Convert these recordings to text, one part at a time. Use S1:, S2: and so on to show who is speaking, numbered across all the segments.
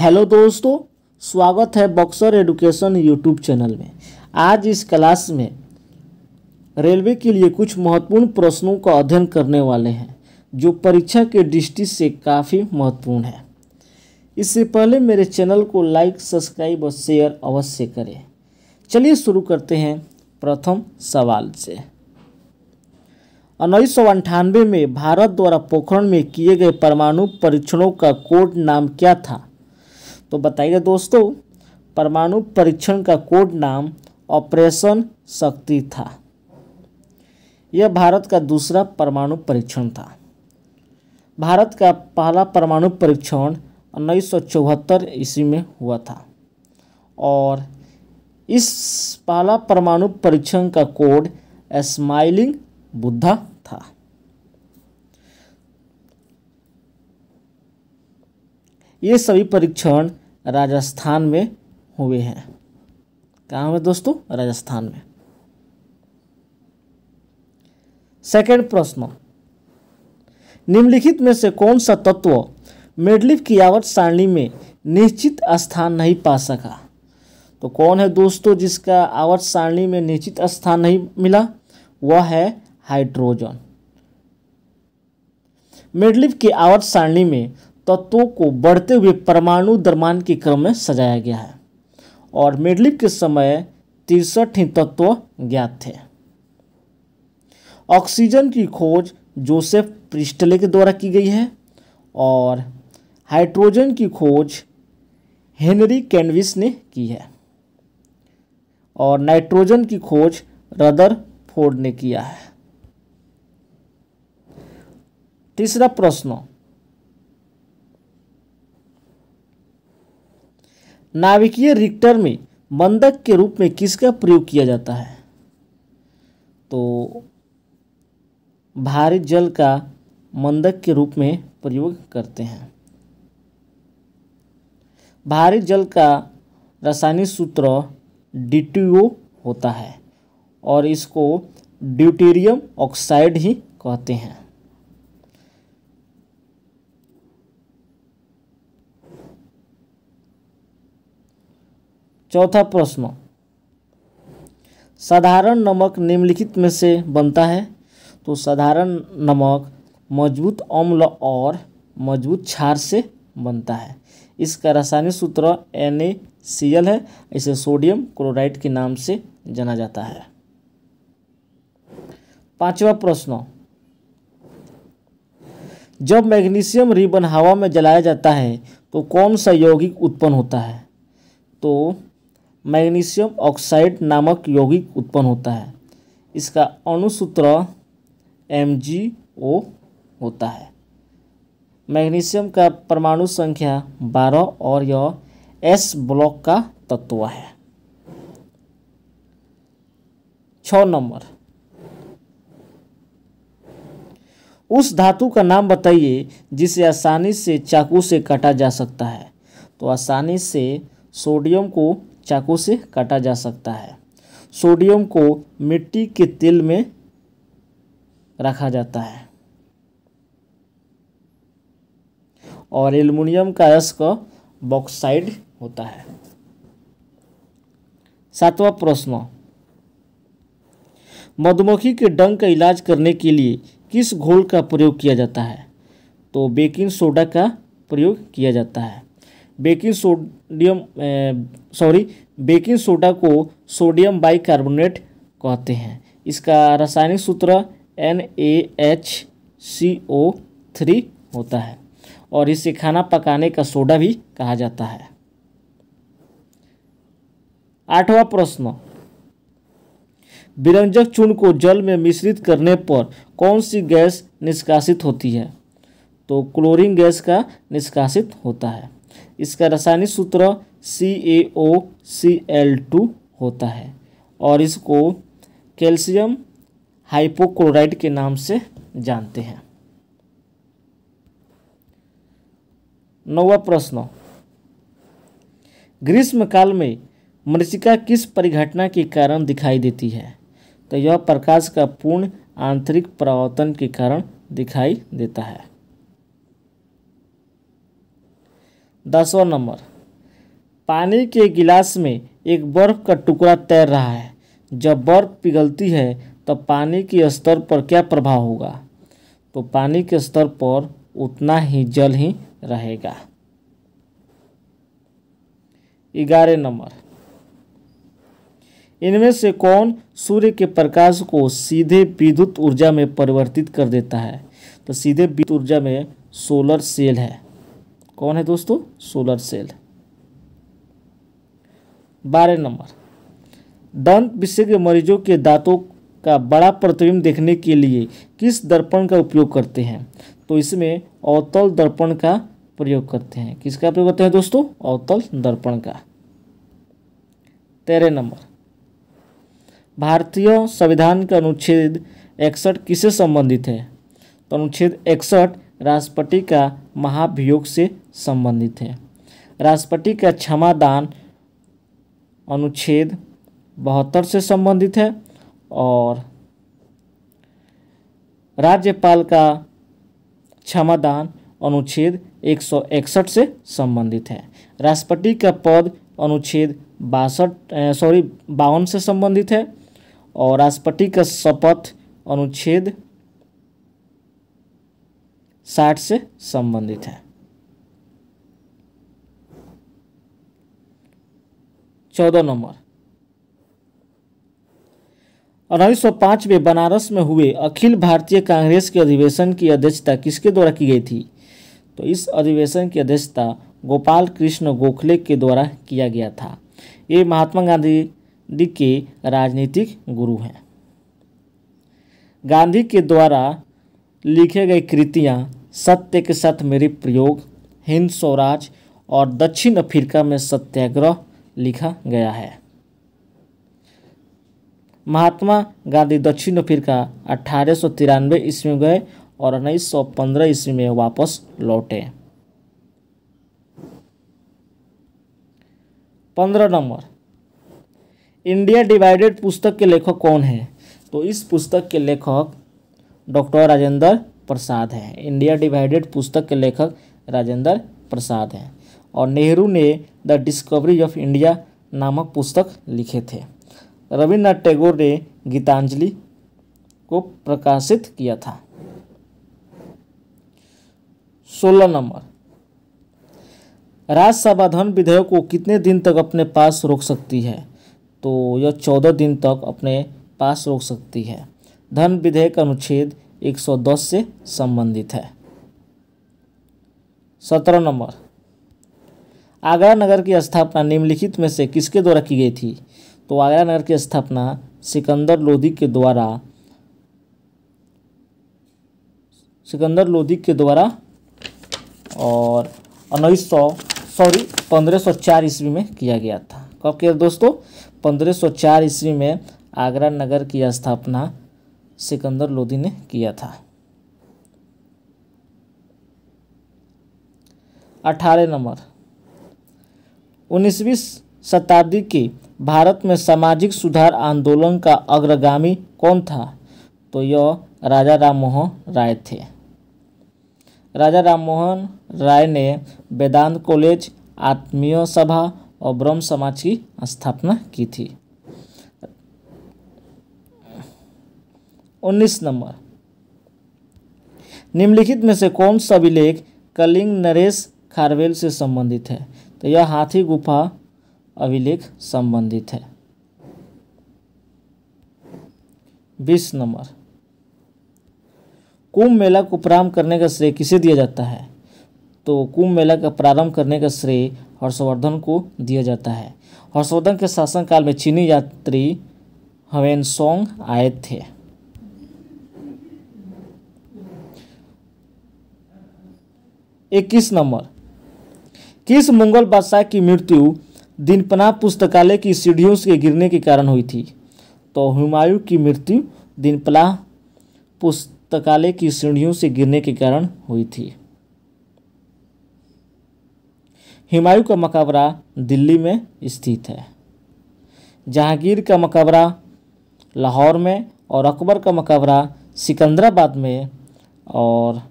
S1: hello दोस्तों स्वागत है बॉक्सर एडुकेशन यूट्यूब चैनल में आज इस क्लास में रेलवे के लिए कुछ महत्वपूर्ण प्रश्नों का अध्ययन करने वाले हैं जो परीक्षा के दृष्टि से काफ़ी महत्वपूर्ण है इससे पहले मेरे चैनल को लाइक सब्सक्राइब और शेयर अवश्य करें चलिए शुरू करते हैं प्रथम सवाल से उन्नीस सौ में भारत द्वारा पोखरण में किए गए परमाणु परीक्षणों का कोड नाम क्या था तो बताइए दोस्तों परमाणु परीक्षण का कोड नाम ऑपरेशन शक्ति था यह भारत का दूसरा परमाणु परीक्षण था भारत का पहला परमाणु परीक्षण उन्नीस ईस्वी में हुआ था और इस पहला परमाणु परीक्षण का कोड स्माइलिंग बुद्धा था ये सभी परीक्षण राजस्थान में हुए हैं कहाँ हुए दोस्तों राजस्थान में सेकेंड प्रश्न निम्नलिखित में से कौन सा तत्व मेडलिफ की आवट सारणी में निश्चित स्थान नहीं पा सका तो कौन है दोस्तों जिसका आवर्त सारणी में निश्चित स्थान नहीं मिला वह है हाइड्रोजन मेडलिफ की आवर्त सारणी में तत्वों को बढ़ते हुए परमाणु दरमान के क्रम में सजाया गया है और मिडलिप के समय तिरसठ ही तत्व ज्ञात थे ऑक्सीजन की खोज जोसेफ प्रिस्टले के द्वारा की गई है और हाइड्रोजन की खोज हेनरी कैनविस ने की है और नाइट्रोजन की खोज रदर फोर्ड ने किया है तीसरा प्रश्न नाभिकीय रिक्टर में मंदक के रूप में किसका प्रयोग किया जाता है तो भारी जल का मंदक के रूप में प्रयोग करते हैं भारी जल का रासायनिक सूत्र डी होता है और इसको ड्यूटेरियम ऑक्साइड ही कहते हैं चौथा प्रश्न साधारण नमक निम्नलिखित में से बनता है तो साधारण नमक मजबूत अम्ल और मजबूत क्षार से बनता है इसका रासायनिक सूत्र एन है इसे सोडियम क्लोराइड के नाम से जाना जाता है पांचवा प्रश्न जब मैग्नीशियम रिबन हवा में जलाया जाता है तो कौन सा यौगिक उत्पन्न होता है तो मैग्नीशियम ऑक्साइड नामक यौगिक उत्पन्न होता है इसका अणुसूत्र एम जी ओ होता है मैग्नीशियम का परमाणु संख्या बारह और यह एस ब्लॉक का तत्व है छ नंबर उस धातु का नाम बताइए जिसे आसानी से चाकू से काटा जा सकता है तो आसानी से सोडियम को चाकू से काटा जा सकता है सोडियम को मिट्टी के तेल में रखा जाता है और एल्युमिनियम का का बॉक्साइड होता है सातवां प्रश्न मधुमक्खी के डंग का इलाज करने के लिए किस घोल का प्रयोग किया जाता है तो बेकिंग सोडा का प्रयोग किया जाता है baking sodium sorry baking soda को सोडियम बाइकार्बोनेट कहते हैं इसका रासायनिक सूत्र N A H C O three होता है और इसे खाना पकाने का सोडा भी कहा जाता है आठवां प्रश्न विरंजक चूर्ण को जल में मिश्रित करने पर कौन सी गैस निष्कासित होती है तो क्लोरीन गैस का निष्कासित होता है इसका रासायनिक सूत्र सी ए ओ सी एल टू होता है और इसको कैल्शियम हाइपोक्लोराइड के नाम से जानते हैं नौवा प्रश्न ग्रीष्मकाल में मृषिका किस परिघटना के कारण दिखाई देती है तो यह प्रकाश का पूर्ण आंतरिक परावर्तन के कारण दिखाई देता है दसवा नंबर पानी के गिलास में एक बर्फ का टुकड़ा तैर रहा है जब बर्फ पिघलती है तो पानी के स्तर पर क्या प्रभाव होगा तो पानी के स्तर पर उतना ही जल ही रहेगा ग्यारह नंबर इनमें से कौन सूर्य के प्रकाश को सीधे विद्युत ऊर्जा में परिवर्तित कर देता है तो सीधे विद्युत ऊर्जा में सोलर सेल है कौन है दोस्तों सोलर सेल बारह नंबर दंत विशेषज्ञ मरीजों के दांतों का बड़ा प्रतिबिंब देखने के लिए किस दर्पण का उपयोग करते हैं तो इसमें अवतल दर्पण का प्रयोग करते हैं किसका प्रयोग करते हैं दोस्तों अवतल दर्पण का तेरह नंबर भारतीय संविधान का अनुच्छेद इकसठ किससे संबंधित है तो अनुच्छेद इकसठ राष्ट्रपति का महाभियोग से संबंधित है राष्ट्रपति का क्षमादान अनुच्छेद बहत्तर से संबंधित है और राज्यपाल का क्षमादान अनुच्छेद एक सौ इकसठ से संबंधित है राष्ट्रपति का पद अनुच्छेद बासठ सॉरी बावन से संबंधित है और राष्ट्रपति का शपथ अनुच्छेद साठ से संबंधित है चौदह नंबर उन्नीस सौ पाँच में बनारस में हुए अखिल भारतीय कांग्रेस के अधिवेशन की अध्यक्षता किसके द्वारा की गई थी तो इस अधिवेशन की अध्यक्षता गोपाल कृष्ण गोखले के द्वारा किया गया था ये महात्मा गांधी जी के राजनीतिक गुरु हैं गांधी के द्वारा लिखे गए कृतियाँ सत्य के साथ मेरे प्रयोग हिंद स्वराज और दक्षिण अफ्रीका में सत्याग्रह लिखा गया है महात्मा गांधी दक्षिण अफ्रीका अठारह सौ तिरानवे ईस्वी में गए और उन्नीस सौ पंद्रह ईस्वी में वापस लौटे पंद्रह नंबर इंडिया डिवाइडेड पुस्तक के लेखक कौन है तो इस पुस्तक के लेखक डॉक्टर राजेंद्र प्रसाद हैं इंडिया डिवाइडेड पुस्तक के लेखक राजेंद्र प्रसाद हैं और नेहरू ने द डिस्कवरी ऑफ इंडिया नामक पुस्तक लिखे थे रविन्द्रनाथ टैगोर ने गीतांजलि को प्रकाशित किया था सोलह नंबर राज्यसभा धन विधेयक को कितने दिन तक अपने पास रोक सकती है तो यह चौदह दिन तक अपने पास रोक सकती है धन विधेयक अनुच्छेद 110 से संबंधित है सत्रह नंबर आगरा नगर की स्थापना निम्नलिखित में से किसके द्वारा की गई थी तो आगरा नगर की स्थापना सिकंदर लोधी के द्वारा सिकंदर लोधी के द्वारा और उन्नीस सौ सॉरी पंद्रह सौ चार ईस्वी में किया गया था कब किया दोस्तों पंद्रह सौ चार ईस्वी में आगरा नगर की स्थापना सिकंदर लोधी ने किया था अठारह नंबर उन्नीसवीं शताब्दी के भारत में सामाजिक सुधार आंदोलन का अग्रगामी कौन था तो यह राजा राम मोहन राय थे राजा राम मोहन राय ने वेदांत कॉलेज आत्मीय सभा और ब्रह्म समाज की स्थापना की थी उन्नीस नंबर निम्नलिखित में से कौन सा अभिलेख कलिंग नरेश खारवेल से संबंधित है यह हाथी गुफा अभिलेख संबंधित है बीस नंबर कुंभ मेला को प्रारंभ करने का श्रेय किसे दिया जाता है तो कुंभ मेला का प्रारंभ करने का श्रेय हर्षवर्धन को दिया जाता है हर्षवर्धन के शासनकाल में चीनी यात्री हवेन सोंग आए थे इक्कीस नंबर किस मुगल बादशाह की मृत्यु दिनपना पुस्तकालय की सीढ़ियों से गिरने के कारण हुई थी तो हुमायूं की मृत्यु दिनपला पुस्तकालय की सीढ़ियों से गिरने के कारण हुई थी हुमायूं का मकबरा दिल्ली में स्थित है जहांगीर का मकबरा लाहौर में और अकबर का मकबरा सिकंदराबाद में और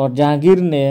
S1: और जहांगीर ने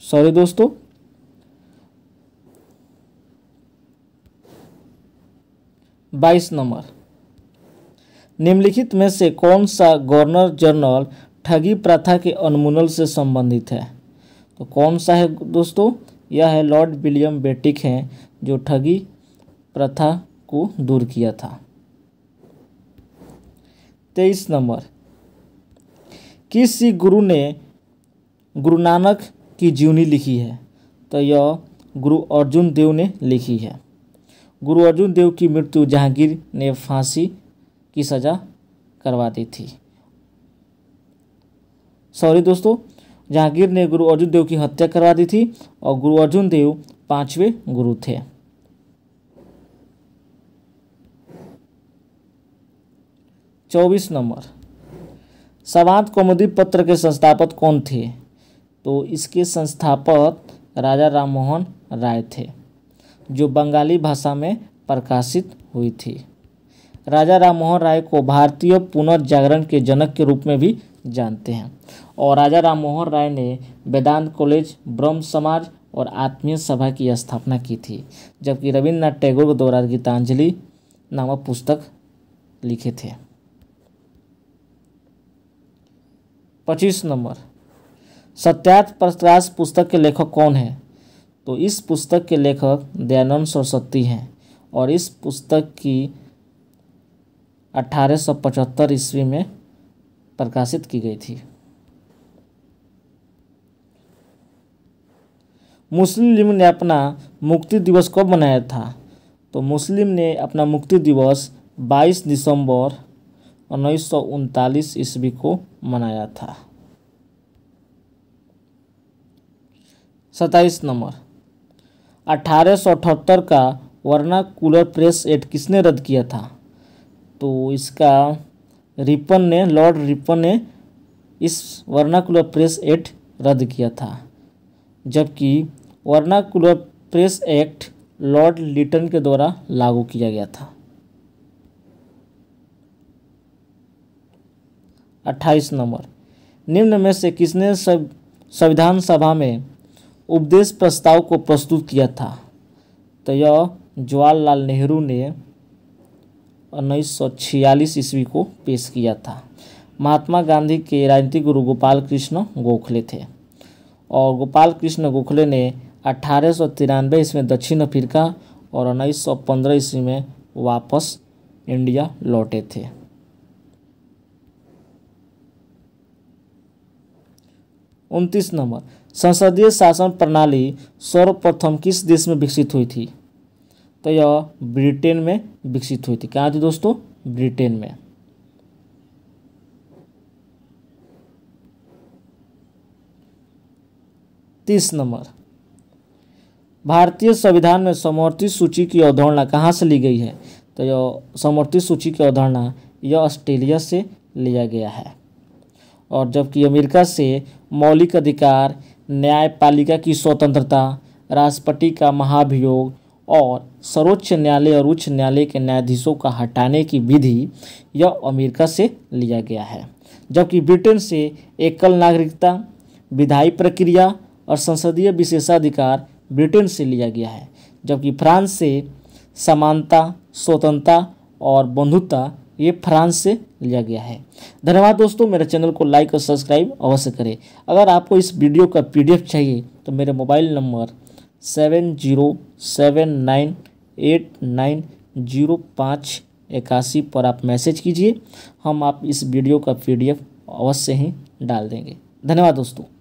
S1: सॉरी दोस्तों बाईस नंबर निम्नलिखित में से कौन सा गवर्नर जनरल ठगी प्रथा के अनुमूलन से संबंधित है तो कौन सा है दोस्तों यह है लॉर्ड विलियम बेटिक हैं जो ठगी प्रथा को दूर किया था तेईस नंबर किस सिख गुरु ने गुरु नानक की जीवनी लिखी है तो यह गुरु अर्जुन देव ने लिखी है गुरु अर्जुन देव की मृत्यु जहांगीर ने फांसी की सज़ा करवा दी थी सॉरी दोस्तों जहांगीर ने गुरु अर्जुन देव की हत्या करवा दी थी और गुरु अर्जुन देव पांचवें गुरु थे चौबीस नंबर सवांत कौमुदी पत्र के संस्थापक कौन थे तो इसके संस्थापक राजा राममोहन राय थे जो बंगाली भाषा में प्रकाशित हुई थी राजा राममोहन राय को भारतीय पुनर्जागरण के जनक के रूप में भी जानते हैं और राजा राम मोहन राय ने वेदांत कॉलेज ब्रह्म समाज और आत्मीय सभा की स्थापना की थी जबकि रविन्द्रनाथ टैगोर द्वारा गीतांजलि नामक पुस्तक लिखे थे पच्चीस नंबर सत्यार्थ प्रकाश पुस्तक के लेखक कौन है तो इस पुस्तक के लेखक दयानंद सरस्वती हैं और इस पुस्तक की 1875 ईस्वी में प्रकाशित की गई थी मुस्लिम लीग ने अपना मुक्ति दिवस कब मनाया था तो मुस्लिम ने अपना मुक्ति दिवस 22 दिसंबर उन्नीस सौ ईस्वी को मनाया था सत्ताईस नंबर अठारह का कूलर प्रेस एड किसने रद्द किया था तो इसका रिपन ने लॉर्ड रिपन ने इस वर्ना कूलर प्रेस एड रद्द किया था जबकि vernacular press act Lord Lytton के द्वारा लागू किया गया था 28 नंबर निम्न में से किसने संविधान सभा में उपदेश प्रस्ताव को प्रस्तुत किया था तो यह जवाहरलाल नेहरू ने उन्नीस ईस्वी को पेश किया था महात्मा गांधी के राजनीतिक गुरु गोपाल कृष्ण गोखले थे और गोपाल कृष्ण गोखले ने अट्ठारह सौ तिरानवे ईस्वी दक्षिण अफ्रीका और उन्नीस सौ पंद्रह ईस्वी में वापस इंडिया लौटे थे उनतीस नंबर संसदीय शासन प्रणाली सर्वप्रथम किस देश में विकसित हुई थी तो यह ब्रिटेन में विकसित हुई थी कहाँ थी दोस्तों ब्रिटेन में तीस नंबर भारतीय संविधान में समवर्ती सूची की अवधारणा कहाँ से ली गई है तो यह समवर्ती सूची की अवधारणा यह ऑस्ट्रेलिया से लिया गया है और जबकि अमेरिका से मौलिक अधिकार न्यायपालिका की स्वतंत्रता राष्ट्रपति का महाभियोग और सर्वोच्च न्यायालय और उच्च न्यायालय के न्यायाधीशों का हटाने की विधि यह अमेरिका से लिया गया है जबकि ब्रिटेन से एकल नागरिकता विधायी प्रक्रिया और संसदीय विशेषाधिकार ब्रिटेन से लिया गया है जबकि फ्रांस से समानता स्वतंत्रता और बंधुता ये फ्रांस से लिया गया है धन्यवाद दोस्तों मेरे चैनल को लाइक और सब्सक्राइब अवश्य करें अगर आपको इस वीडियो का पीडीएफ चाहिए तो मेरे mobile number seven zero seven nine eight nine zero पाँच इक्यासी पर आप मैसेज कीजिए हम आप इस वीडियो का पीडीएफ अवश्य ही डाल देंगे धन्यवाद दोस्तों